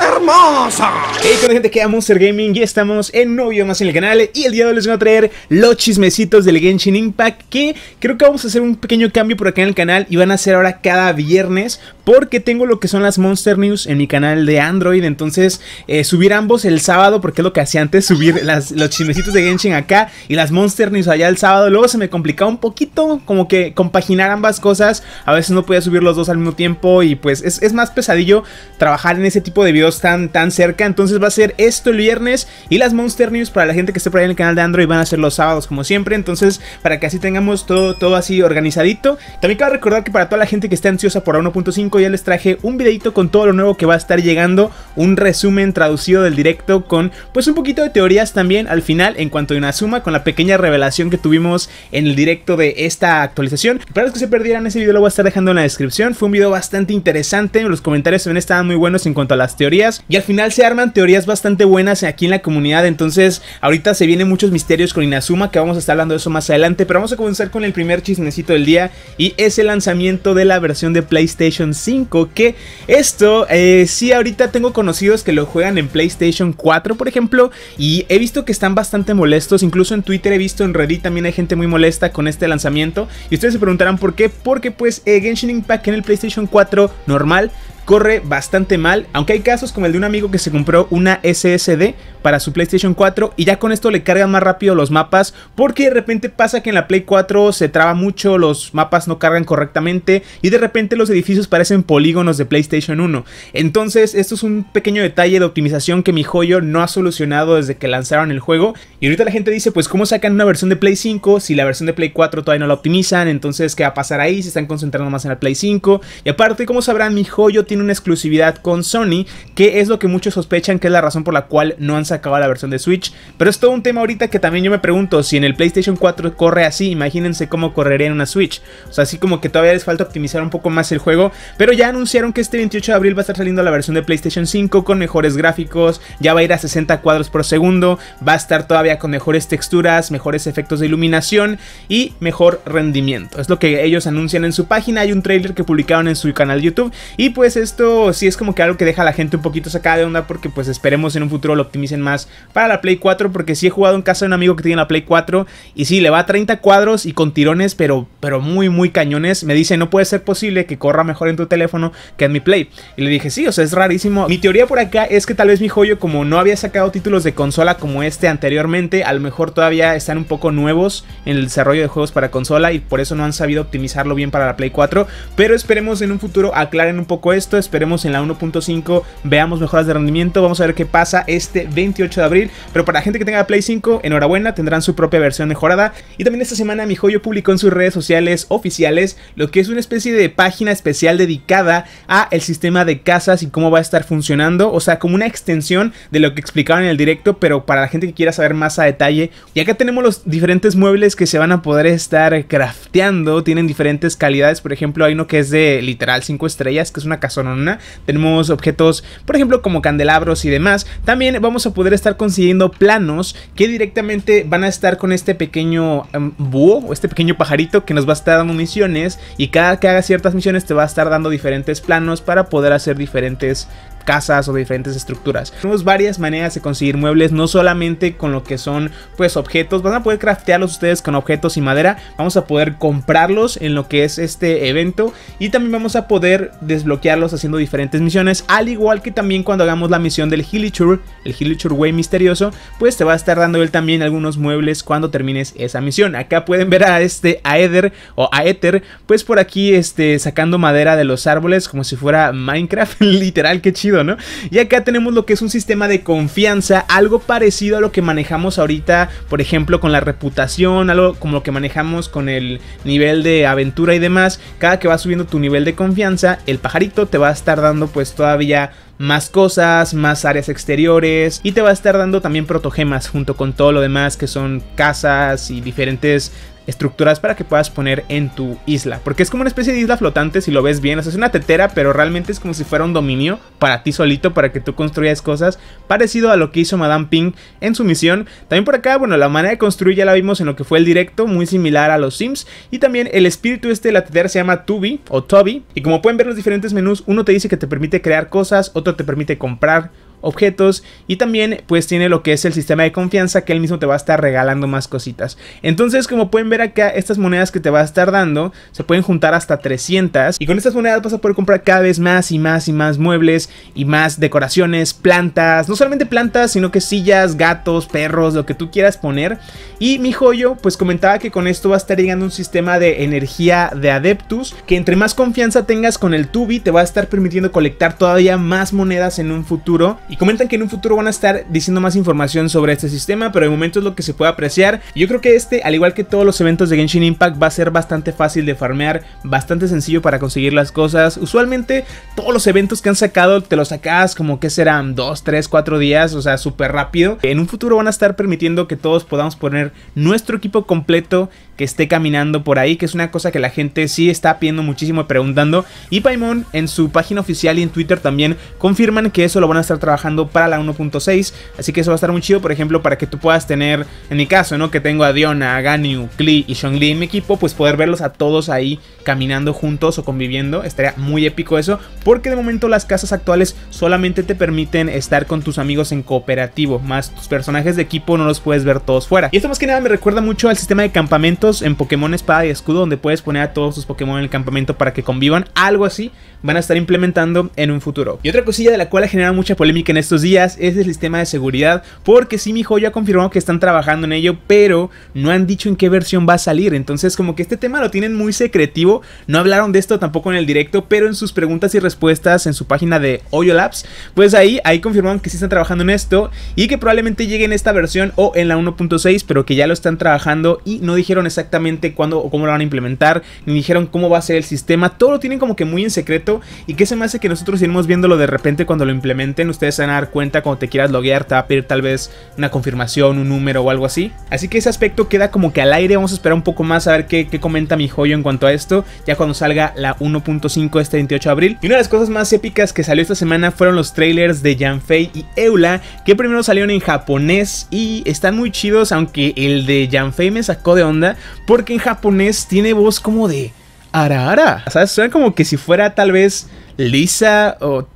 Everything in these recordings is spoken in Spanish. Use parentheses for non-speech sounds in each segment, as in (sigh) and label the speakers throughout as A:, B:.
A: hermosa. Hey, con gente queda Monster Gaming y estamos en novio más en el canal. Y el día de hoy les voy a traer los chismecitos del Genshin Impact. Que creo que vamos a hacer un pequeño cambio por acá en el canal y van a ser ahora cada viernes porque tengo lo que son las Monster News en mi canal de Android. Entonces, eh, subir ambos el sábado, porque es lo que hacía antes, subir las, los chismecitos de Genshin acá y las Monster News allá el sábado. Luego se me complicaba un poquito, como que compaginar ambas cosas. A veces no podía subir los dos al mismo tiempo y pues es, más pesadillo trabajar en ese tipo de videos tan, tan cerca. Entonces, va a ser esto el viernes y las Monster News para la gente que esté por ahí en el canal de Android van a ser los sábados, como siempre. Entonces, para que así tengamos todo, todo así organizadito. También quiero recordar que para toda la gente que esté ansiosa por 1.5, ya les traje un videito con todo lo nuevo que va a estar llegando, un resumen traducido del directo con pues un poquito de teorías también al final en cuanto a Inazuma con la pequeña revelación que tuvimos en el directo de esta actualización. Para los que se perdieran ese video lo voy a estar dejando en la descripción, fue un video bastante interesante, los comentarios también estaban muy buenos en cuanto a las teorías y al final se arman teorías bastante buenas aquí en la comunidad, entonces ahorita se vienen muchos misterios con Inazuma que vamos a estar hablando de eso más adelante, pero vamos a comenzar con el primer chismecito del día y es el lanzamiento de la versión de PlayStation que esto, si eh, sí, ahorita tengo conocidos que lo juegan en PlayStation 4, por ejemplo. Y he visto que están bastante molestos. Incluso en Twitter he visto, en Reddit también hay gente muy molesta con este lanzamiento. Y ustedes se preguntarán por qué. Porque pues eh, Genshin Impact en el PlayStation 4 normal corre bastante mal, aunque hay casos como el de un amigo que se compró una SSD para su PlayStation 4 y ya con esto le cargan más rápido los mapas porque de repente pasa que en la Play 4 se traba mucho, los mapas no cargan correctamente y de repente los edificios parecen polígonos de PlayStation 1. Entonces esto es un pequeño detalle de optimización que mi joyo no ha solucionado desde que lanzaron el juego y ahorita la gente dice pues cómo sacan una versión de Play 5 si la versión de Play 4 todavía no la optimizan, entonces qué va a pasar ahí, se están concentrando más en la Play 5 y aparte como sabrán mi joyo tiene una exclusividad con Sony, que es lo que muchos sospechan que es la razón por la cual no han sacado la versión de Switch. Pero es todo un tema ahorita que también yo me pregunto, si en el PlayStation 4 corre así, imagínense cómo correría en una Switch. O sea, así como que todavía les falta optimizar un poco más el juego, pero ya anunciaron que este 28 de abril va a estar saliendo la versión de PlayStation 5 con mejores gráficos, ya va a ir a 60 cuadros por segundo, va a estar todavía con mejores texturas, mejores efectos de iluminación y mejor rendimiento. Es lo que ellos anuncian en su página, hay un trailer que publicaron en su canal de YouTube y pues esto sí es como que algo que deja a la gente un poquito sacada de onda porque pues esperemos en un futuro lo optimicen más para la Play 4 porque sí he jugado en casa de un amigo que tiene la Play 4 y sí, le va a 30 cuadros y con tirones pero, pero muy muy cañones. Me dice, no puede ser posible que corra mejor en tu teléfono que en mi Play. Y le dije, sí, o sea, es rarísimo. Mi teoría por acá es que tal vez mi joyo como no había sacado títulos de consola como este anteriormente, a lo mejor todavía están un poco nuevos en el desarrollo de juegos para consola y por eso no han sabido optimizarlo bien para la Play 4, pero esperemos en un futuro aclaren un poco esto Esperemos en la 1.5 veamos mejoras de rendimiento. Vamos a ver qué pasa este 28 de abril. Pero para la gente que tenga Play 5, enhorabuena, tendrán su propia versión mejorada. Y también esta semana mi joyo publicó en sus redes sociales oficiales lo que es una especie de página especial dedicada a el sistema de casas y cómo va a estar funcionando. O sea, como una extensión de lo que explicaron en el directo, pero para la gente que quiera saber más a detalle. Y acá tenemos los diferentes muebles que se van a poder estar crafteando. Tienen diferentes calidades. Por ejemplo, hay uno que es de literal 5 estrellas, que es una casona tenemos objetos, por ejemplo, como candelabros y demás. También vamos a poder estar consiguiendo planos que directamente van a estar con este pequeño em, búho o este pequeño pajarito que nos va a estar dando misiones y cada que haga ciertas misiones te va a estar dando diferentes planos para poder hacer diferentes casas o diferentes estructuras. Tenemos varias maneras de conseguir muebles, no solamente con lo que son pues objetos, van a poder craftearlos ustedes con objetos y madera, vamos a poder comprarlos en lo que es este evento y también vamos a poder desbloquearlos haciendo diferentes misiones, al igual que también cuando hagamos la misión del Hillichur, el Hillichur Way misterioso, pues te va a estar dando él también algunos muebles cuando termines esa misión. Acá pueden ver a este Aether o a Aether, pues por aquí este sacando madera de los árboles como si fuera Minecraft, (laughs) literal, que chido y acá tenemos lo que es un sistema de confianza, algo parecido a lo que manejamos ahorita, por ejemplo, con la reputación, algo como lo que manejamos con el nivel de aventura y demás. Cada que vas subiendo tu nivel de confianza, el pajarito te va a estar dando pues todavía más cosas, más áreas exteriores y te va a estar dando también protogemas junto con todo lo demás que son casas y diferentes Estructuras para que puedas poner en tu isla. Porque es como una especie de isla flotante si lo ves bien. O es una tetera, pero realmente es como si fuera un dominio para ti solito, para que tú construyas cosas. Parecido a lo que hizo Madame Ping en su misión. También por acá, bueno, la manera de construir ya la vimos en lo que fue el directo, muy similar a los Sims. Y también el espíritu este de la tetera se llama Tubi o Toby. Y como pueden ver los diferentes menús, uno te dice que te permite crear cosas, otro te permite comprar objetos y también pues tiene lo que es el sistema de confianza que él mismo te va a estar regalando más cositas. Entonces como pueden ver acá estas monedas que te va a estar dando se pueden juntar hasta 300 y con estas monedas vas a poder comprar cada vez más y más y más muebles y más decoraciones, plantas, no solamente plantas sino que sillas, gatos, perros, lo que tú quieras poner y mi joyo pues comentaba que con esto va a estar llegando un sistema de energía de adeptus que entre más confianza tengas con el tubi te va a estar permitiendo colectar todavía más monedas en un futuro y comentan que en un futuro van a estar diciendo más información sobre este sistema, pero de momento es lo que se puede apreciar. Yo creo que este, al igual que todos los eventos de Genshin Impact, va a ser bastante fácil de farmear, bastante sencillo para conseguir las cosas. Usualmente todos los eventos que han sacado te los sacas como que serán 2, 3, 4 días, o sea, súper rápido. En un futuro van a estar permitiendo que todos podamos poner nuestro equipo completo esté caminando por ahí, que es una cosa que la gente sí está pidiendo muchísimo y preguntando. Y Paimon en su página oficial y en Twitter también confirman que eso lo van a estar trabajando para la 1.6. Así que eso va a estar muy chido, por ejemplo, para que tú puedas tener, en mi caso, ¿no? Que tengo a Diona, a Ganyu, Klee y Shongli en mi equipo, pues poder verlos a todos ahí caminando juntos o conviviendo. Estaría muy épico eso, porque de momento las casas actuales solamente te permiten estar con tus amigos en cooperativo, más tus personajes de equipo no los puedes ver todos fuera. Y esto más que nada me recuerda mucho al sistema de campamentos en Pokémon Espada y Escudo donde puedes poner a todos tus Pokémon en el campamento para que convivan, algo así, van a estar implementando en un futuro. Y otra cosilla de la cual ha generado mucha polémica en estos días es el sistema de seguridad, porque si mi joya confirmado que están trabajando en ello, pero no han dicho en qué versión va a salir, entonces como que este tema lo tienen muy secretivo, no hablaron de esto tampoco en el directo, pero en sus preguntas y respuestas en su página de Hoyo Labs, pues ahí, ahí confirmaron que sí están trabajando en esto y que probablemente llegue en esta versión o en la 1.6, pero que ya lo están trabajando y no dijeron exactamente cuándo o cómo lo van a implementar, ni dijeron cómo va a ser el sistema, todo lo tienen como que muy en secreto y que se me hace que nosotros iremos viéndolo de repente cuando lo implementen, ustedes se van a dar cuenta cuando te quieras loguear, te va a pedir tal vez una confirmación, un número o algo así. Así que ese aspecto queda como que al aire, vamos a esperar un poco más a ver qué, qué comenta mi joyo en cuanto a esto, ya cuando salga la 1.5 este 28 de abril. Y una de las cosas más épicas que salió esta semana fueron los trailers de Janfei y Eula, que primero salieron en japonés y están muy chidos, aunque el de Janfei me sacó de onda porque en japonés tiene voz como de ara ara. O suena como que si fuera tal vez Lisa o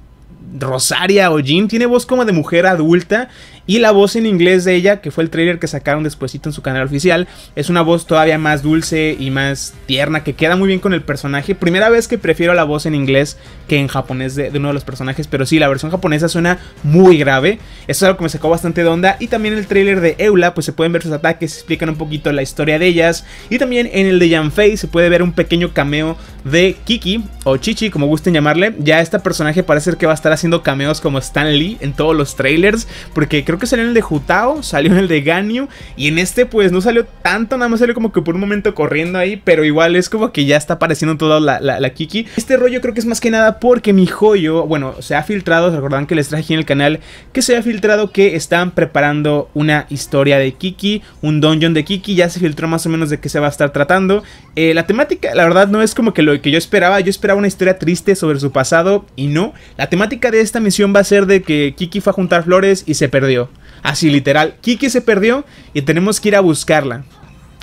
A: Rosaria o Jim, tiene voz como de mujer adulta y la voz en inglés de ella, que fue el trailer que sacaron despuesito en su canal oficial, es una voz todavía más dulce y más tierna, que queda muy bien con el personaje. Primera vez que prefiero la voz en inglés que en japonés de, uno de los personajes, pero sí, la versión japonesa suena muy grave. Eso es algo que me sacó bastante de onda. Y también el trailer de Eula, pues se pueden ver sus ataques, explican un poquito la historia de ellas. Y también en el de Yanfei se puede ver un pequeño cameo de Kiki, o Chichi, como gusten llamarle. Ya este personaje parece que va a estar haciendo cameos como Stan Lee en todos los trailers, porque creo creo que salió en el de Jutao, salió en el de Ganyu. Y en este, pues no salió tanto, nada más salió como que por un momento corriendo ahí. Pero igual es como que ya está apareciendo toda la, Kiki. Este rollo creo que es más que nada porque mi joyo, bueno, se ha filtrado. ¿Se que les traje aquí en el canal? Que se ha filtrado que están preparando una historia de Kiki, un dungeon de Kiki. Ya se filtró más o menos de qué se va a estar tratando. Eh, la temática, la verdad, no es como que lo que yo esperaba. Yo esperaba una historia triste sobre su pasado y no. La temática de esta misión va a ser de que Kiki fue a juntar flores y se perdió. Así literal. Kiki se perdió y tenemos que ir a buscarla.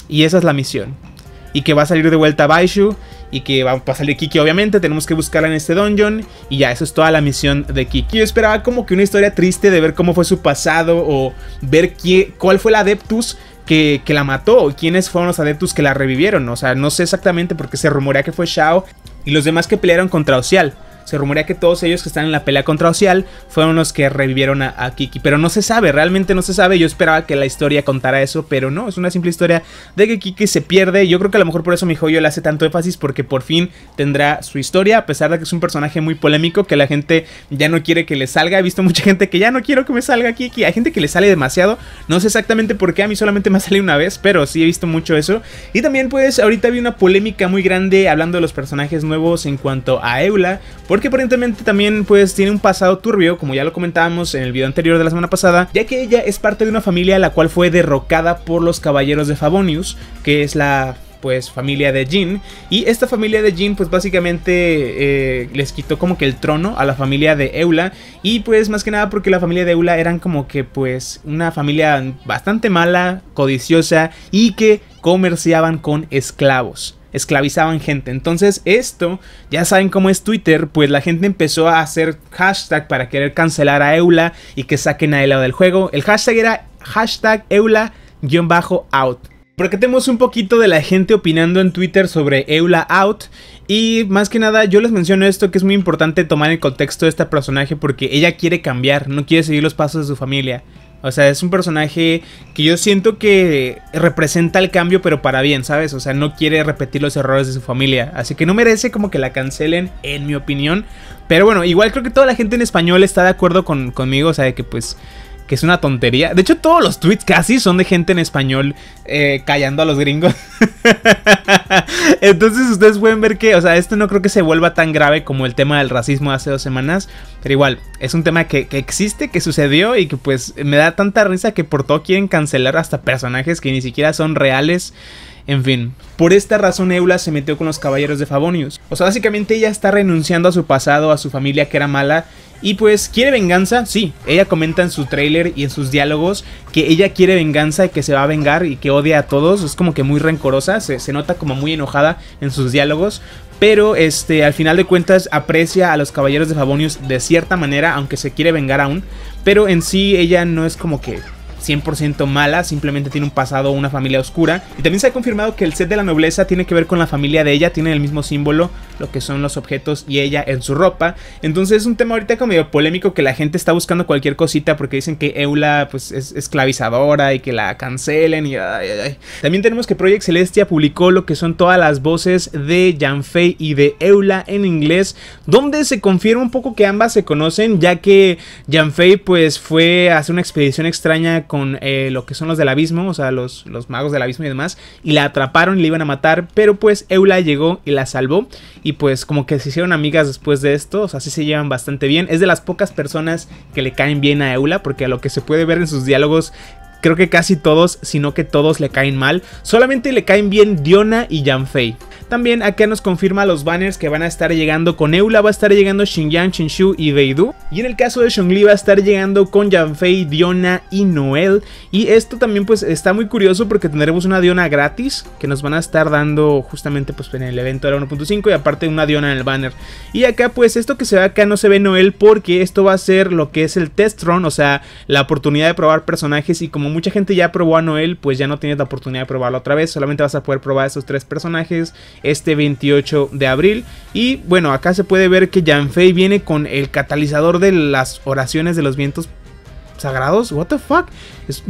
A: Y esa es la misión. Y que va a salir de vuelta Baishu. Y que va a salir Kiki, obviamente. Tenemos que buscarla en este dungeon. Y ya, eso es toda la misión de Kiki. Yo esperaba como que una historia triste de ver cómo fue su pasado. O ver cuál fue la Adeptus que, la mató. O quiénes fueron los Adeptus que la revivieron. O sea, no sé exactamente porque se rumorea que fue Shao. Y los demás que pelearon contra Ocial. Se rumorea que todos ellos que están en la pelea contra Ocial fueron los que revivieron a, Kiki, pero no se sabe, realmente no se sabe. Yo esperaba que la historia contara eso, pero no, es una simple historia de que Kiki se pierde. Yo creo que a lo mejor por eso mi joyo le hace tanto énfasis, porque por fin tendrá su historia, a pesar de que es un personaje muy polémico que la gente ya no quiere que le salga. He visto mucha gente que ya no quiero que me salga Kiki, hay gente que le sale demasiado, no sé exactamente por qué, a mí solamente me sale una vez, pero sí he visto mucho eso. Y también, pues, ahorita vi una polémica muy grande hablando de los personajes nuevos en cuanto a Eula porque aparentemente también pues tiene un pasado turbio, como ya lo comentábamos en el video anterior de la semana pasada, ya que ella es parte de una familia la cual fue derrocada por los caballeros de Favonius, que es la pues familia de Jin y esta familia de Jin pues básicamente eh, les quitó como que el trono a la familia de Eula y pues más que nada porque la familia de Eula eran como que pues una familia bastante mala, codiciosa y que comerciaban con esclavos esclavizaban gente. Entonces esto, ya saben cómo es Twitter, pues la gente empezó a hacer hashtag para querer cancelar a Eula y que saquen a Eula del juego. El hashtag era hashtag Eula-out. porque tenemos un poquito de la gente opinando en Twitter sobre Eula Out. Y más que nada, yo les menciono esto que es muy importante tomar el contexto de este personaje porque ella quiere cambiar, no quiere seguir los pasos de su familia. O sea, es un personaje que yo siento que representa el cambio, pero para bien, ¿sabes? O sea, no quiere repetir los errores de su familia. Así que no merece como que la cancelen, en mi opinión. Pero bueno, igual creo que toda la gente en español está de acuerdo conmigo. O sea, de que pues que es una tontería. De hecho, todos los tweets casi son de gente en español eh, callando a los gringos. (laughs) Entonces ustedes pueden ver que, o sea, esto no creo que se vuelva tan grave como el tema del racismo de hace dos semanas. Pero igual, es un tema que, que, existe, que sucedió y que pues me da tanta risa que por todo quieren cancelar hasta personajes que ni siquiera son reales. En fin, por esta razón Eula se metió con los caballeros de Favonius. O sea, básicamente ella está renunciando a su pasado, a su familia que era mala, y pues, ¿quiere venganza? Sí, ella comenta en su tráiler y en sus diálogos que ella quiere venganza y que se va a vengar y que odia a todos. Es como que muy rencorosa, se, nota como muy enojada en sus diálogos. Pero este, al final de cuentas aprecia a los caballeros de Favonius de cierta manera, aunque se quiere vengar aún. Pero en sí ella no es como que 100% mala, simplemente tiene un pasado, una familia oscura. Y también se ha confirmado que el set de la nobleza tiene que ver con la familia de ella, tiene el mismo símbolo, lo que son los objetos y ella en su ropa. Entonces es un tema ahorita como medio polémico que la gente está buscando cualquier cosita porque dicen que Eula pues es esclavizadora y que la cancelen y También tenemos que Project Celestia publicó lo que son todas las voces de Janfei y de Eula en inglés, donde se confirma un poco que ambas se conocen, ya que Janfei pues fue a hacer una expedición extraña con eh, lo que son los del abismo, o sea, los, los magos del abismo y demás, y la atraparon y le iban a matar, pero pues Eula llegó y la salvó, y pues como que se hicieron amigas después de esto, o sea, sí se llevan bastante bien, es de las pocas personas que le caen bien a Eula, porque a lo que se puede ver en sus diálogos creo que casi todos, sino que todos le caen mal. Solamente le caen bien Diona y Yanfei... También acá nos confirma los banners que van a estar llegando con Eula, va a estar llegando Xinjiang, Shinshu y Beidou. Y en el caso de Shongli va a estar llegando con Yanfei, Diona y Noel. Y esto también pues está muy curioso porque tendremos una Diona gratis que nos van a estar dando justamente pues en el evento de la 1.5 y aparte una Diona en el banner. Y acá pues esto que se ve acá no se ve Noel porque esto va a ser lo que es el test run, o sea, la oportunidad de probar personajes y como mucha gente ya probó a Noel, pues ya no tienes la oportunidad de probarlo otra vez, solamente vas a poder probar esos tres personajes este 28 de abril. Y bueno, acá se puede ver que Yanfei viene con el catalizador de las oraciones de los vientos sagrados. ¿What the fuck?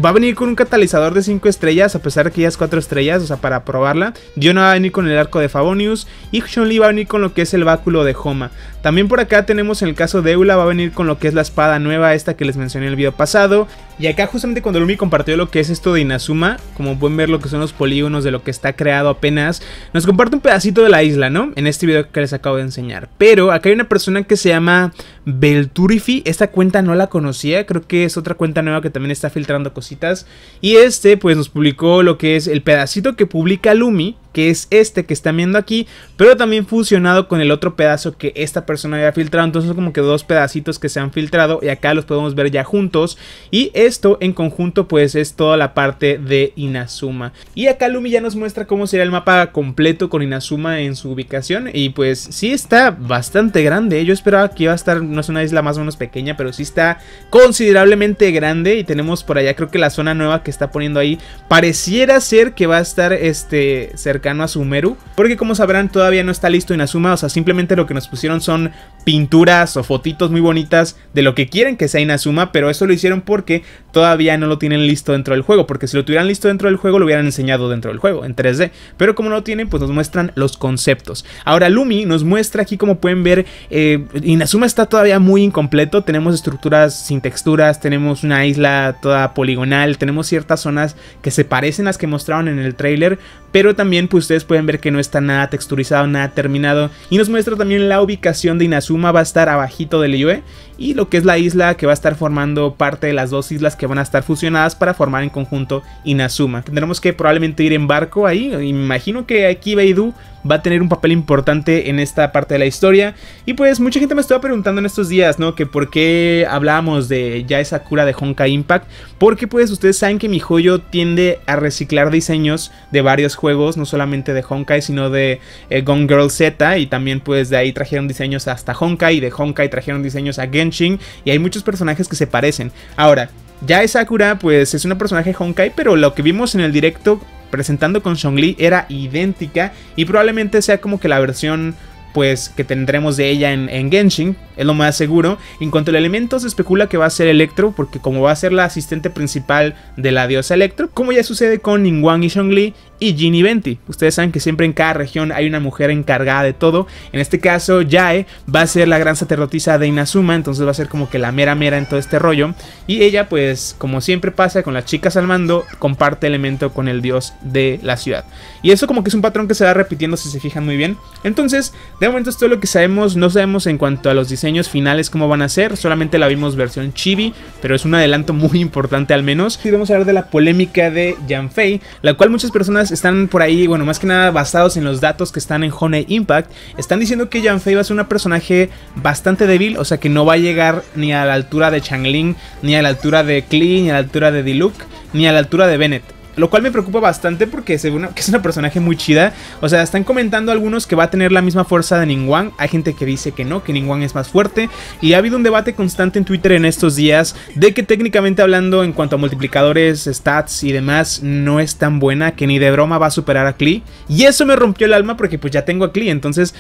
A: va a venir con un catalizador de 5 estrellas, a pesar de que ya es 4 estrellas, o sea, para probarla. Diona va a venir con el arco de Favonius y chun va a venir con lo que es el báculo de Homa. También por acá tenemos en el caso de Eula, va a venir con lo que es la espada nueva, esta que les mencioné en el video pasado. Y acá justamente cuando Lumi compartió lo que es esto de Inazuma, como pueden ver lo que son los polígonos de lo que está creado apenas, nos comparte un pedacito de la isla, ¿no? En este video que les acabo de enseñar. Pero acá hay una persona que se llama Belturifi, esta cuenta no la conocía, creo que es otra cuenta nueva que también está filtrando cositas. Y este pues nos publicó lo que es el pedacito que publica Lumi que es este que están viendo aquí, pero también fusionado con el otro pedazo que esta persona había filtrado. Entonces, como que dos pedacitos que se han filtrado y acá los podemos ver ya juntos. Y esto en conjunto, pues es toda la parte de Inazuma. Y acá Lumi ya nos muestra cómo sería el mapa completo con Inazuma en su ubicación. Y pues, sí está bastante grande. Yo esperaba que iba a estar, no es una isla más o menos pequeña, pero sí está considerablemente grande. Y tenemos por allá, creo que la zona nueva que está poniendo ahí pareciera ser que va a estar este cerca a Sumeru. Porque como sabrán, todavía no está listo Inazuma. O sea, simplemente lo que nos pusieron son pinturas o fotitos muy bonitas de lo que quieren que sea Inazuma. Pero eso lo hicieron porque todavía no lo tienen listo dentro del juego. Porque si lo tuvieran listo dentro del juego, lo hubieran enseñado dentro del juego, en 3D. Pero como no lo tienen, pues nos muestran los conceptos. Ahora, Lumi nos muestra aquí, como pueden ver, eh, Inazuma está todavía muy incompleto. Tenemos estructuras sin texturas, tenemos una isla toda poligonal, tenemos ciertas zonas que se parecen a las que mostraron en el trailer, pero también ustedes pueden ver que no está nada texturizado, nada terminado. Y nos muestra también la ubicación de Inazuma, va a estar abajito del Yue. Y lo que es la isla que va a estar formando parte de las dos islas que van a estar fusionadas para formar en conjunto Inazuma. Tendremos que probablemente ir en barco ahí. Imagino que aquí Beidou va a tener un papel importante en esta parte de la historia. Y pues mucha gente me estaba preguntando en estos días, ¿no? Que por qué hablábamos de ya esa cura de Honkai Impact. Porque pues ustedes saben que mi joyo tiende a reciclar diseños de varios juegos, no solamente de Honkai, sino de eh, Gone Girl Z. Y también pues de ahí trajeron diseños hasta Honkai y de Honkai trajeron diseños a Genshin. Y hay muchos personajes que se parecen. Ahora, ya Sakura, pues es un personaje Honkai, pero lo que vimos en el directo presentando con Zhongli era idéntica y probablemente sea como que la versión pues que tendremos de ella en, en, Genshin, es lo más seguro. En cuanto al elemento, se especula que va a ser Electro, porque como va a ser la asistente principal de la diosa Electro, como ya sucede con Ningguang y Zhongli, y Ginny Venti. Ustedes saben que siempre en cada región hay una mujer encargada de todo. En este caso, Yae va a ser la gran sacerdotisa de Inazuma, entonces va a ser como que la mera mera en todo este rollo. Y ella, pues, como siempre pasa con las chicas al mando, comparte elemento con el dios de la ciudad. Y eso como que es un patrón que se va repitiendo si se fijan muy bien. Entonces, de momento es todo lo que sabemos. No sabemos en cuanto a los diseños finales cómo van a ser. Solamente la vimos versión chibi, pero es un adelanto muy importante al menos. Y vamos a hablar de la polémica de Yanfei, la cual muchas personas están por ahí, bueno, más que nada basados en los datos que están en Honey Impact, están diciendo que Yanfei va a ser un personaje bastante débil, o sea que no va a llegar ni a la altura de Changling, ni a la altura de Klee, ni a la altura de Diluc, ni a la altura de Bennett. Lo cual me preocupa bastante porque es que es una personaje muy chida. O sea, están comentando algunos que va a tener la misma fuerza de Ningguang. Hay gente que dice que no, que Ningguang es más fuerte. Y ha habido un debate constante en Twitter en estos días de que técnicamente hablando en cuanto a multiplicadores, stats y demás, no es tan buena, que ni de broma va a superar a Klee. Y eso me rompió el alma porque pues ya tengo a Klee. Entonces,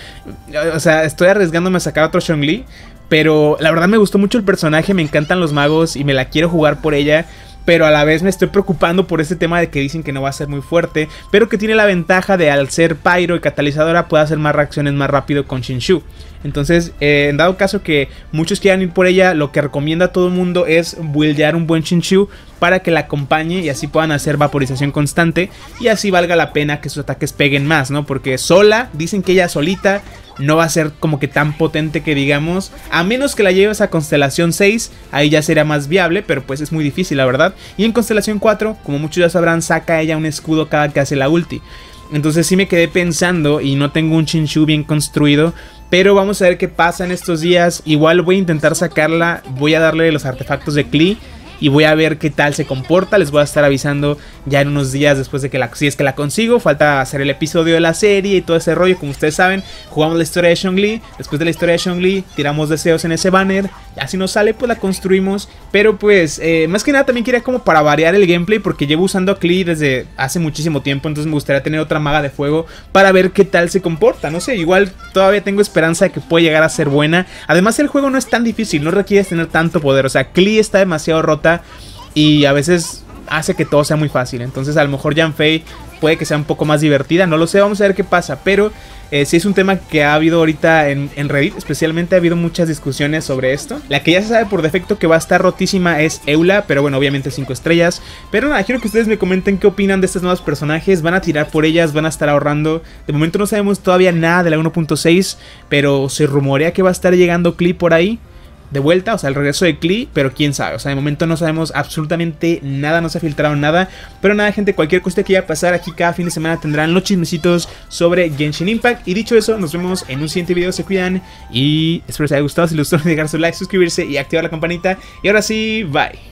A: o sea, estoy arriesgándome a sacar a otro lee Pero la verdad me gustó mucho el personaje, me encantan los magos y me la quiero jugar por ella pero a la vez me estoy preocupando por este tema de que dicen que no va a ser muy fuerte, pero que tiene la ventaja de al ser Pyro y catalizadora puede hacer más reacciones más rápido con Shinshu. Entonces, eh, en dado caso que muchos quieran ir por ella, lo que recomienda a todo el mundo es buildear un buen Shinshu para que la acompañe y así puedan hacer vaporización constante y así valga la pena que sus ataques peguen más, ¿no? Porque sola, dicen que ella solita no va a ser como que tan potente que digamos, a menos que la lleves a constelación 6, ahí ya será más viable, pero pues es muy difícil la verdad. Y en constelación 4, como muchos ya sabrán, saca ella un escudo cada que hace la ulti. Entonces sí me quedé pensando y no tengo un chinchu bien construido. Pero vamos a ver qué pasa en estos días. Igual voy a intentar sacarla. Voy a darle los artefactos de Klee y voy a ver qué tal se comporta. Les voy a estar avisando ya en unos días después de que la, si es que la consigo. Falta hacer el episodio de la serie y todo ese rollo. Como ustedes saben, jugamos la historia de Shang-Li. Después de la historia de Shang-Li, tiramos deseos en ese banner. Así nos sale, pues la construimos. Pero pues, eh, más que nada también quería como para variar el gameplay porque llevo usando a Klee desde hace muchísimo tiempo. Entonces me gustaría tener otra maga de fuego para ver qué tal se comporta. No sé, igual todavía tengo esperanza de que pueda llegar a ser buena. Además el juego no es tan difícil, no requiere tener tanto poder. O sea, Klee está demasiado rota y a veces hace que todo sea muy fácil. Entonces a lo mejor Jan Fei puede que sea un poco más divertida, no lo sé, vamos a ver qué pasa, pero si eh, sí es un tema que ha habido ahorita en, Reddit, especialmente ha habido muchas discusiones sobre esto. La que ya se sabe por defecto que va a estar rotísima es Eula, pero bueno, obviamente 5 estrellas. Pero nada, quiero que ustedes me comenten qué opinan de estos nuevos personajes, van a tirar por ellas, van a estar ahorrando. De momento no sabemos todavía nada de la 1.6, pero se rumorea que va a estar llegando clip por ahí de vuelta, o sea, el regreso de Klee, pero quién sabe, o sea, de momento no sabemos absolutamente nada, no se ha filtrado nada, pero nada, gente, cualquier cosa que vaya a pasar aquí cada fin de semana tendrán los chismecitos sobre Genshin Impact, y dicho eso, nos vemos en un siguiente video, se cuidan, y espero les haya gustado, si les gustó (laughs) dejar su like, suscribirse y activar la campanita, y ahora sí, bye.